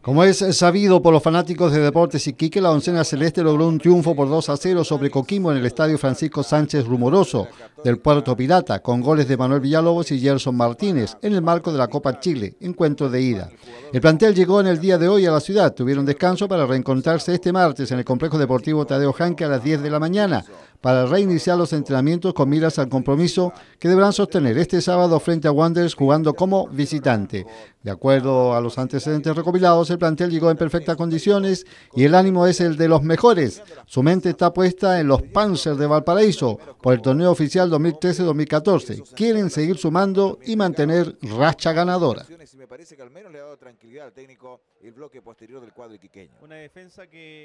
Como es sabido por los fanáticos de Deportes quique, la oncena celeste logró un triunfo por 2 a 0 sobre Coquimbo en el estadio Francisco Sánchez Rumoroso del Puerto Pirata, con goles de Manuel Villalobos y Gerson Martínez en el marco de la Copa Chile, encuentro de ida. El plantel llegó en el día de hoy a la ciudad, tuvieron descanso para reencontrarse este martes en el Complejo Deportivo Tadeo Janque a las 10 de la mañana para reiniciar los entrenamientos con miras al compromiso que deberán sostener este sábado frente a Wanderers jugando como visitante. De acuerdo a los antecedentes recopilados, el plantel llegó en perfectas condiciones y el ánimo es el de los mejores. Su mente está puesta en los Panzers de Valparaíso por el torneo oficial 2013-2014. Quieren seguir sumando y mantener racha ganadora. Una defensa que